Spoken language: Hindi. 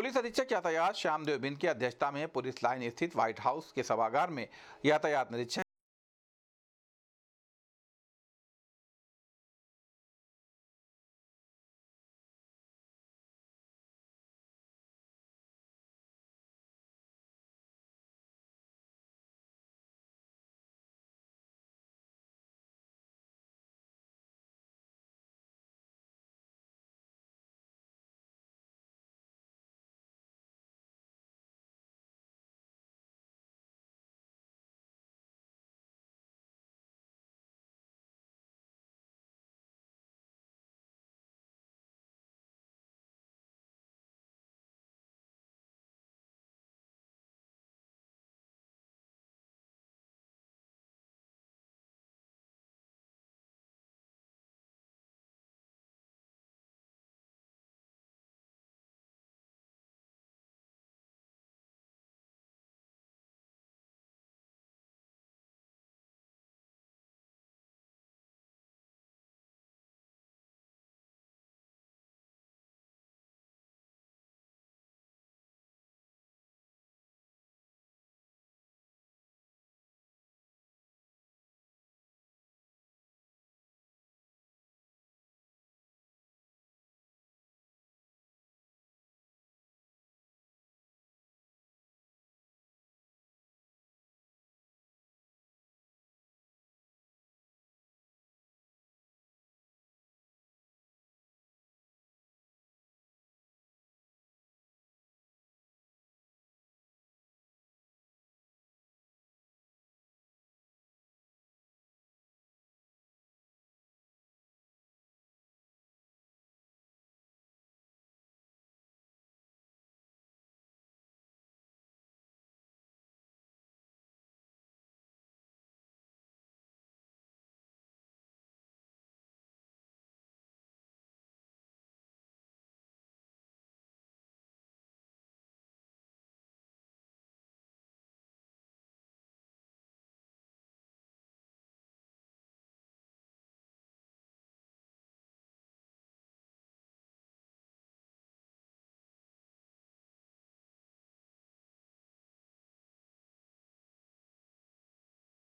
पुलिस अधीक्षक यातायात श्यामदेव बिंद की अध्यक्षता में पुलिस लाइन स्थित व्हाइट हाउस के सभागार में यातायात निरीक्षक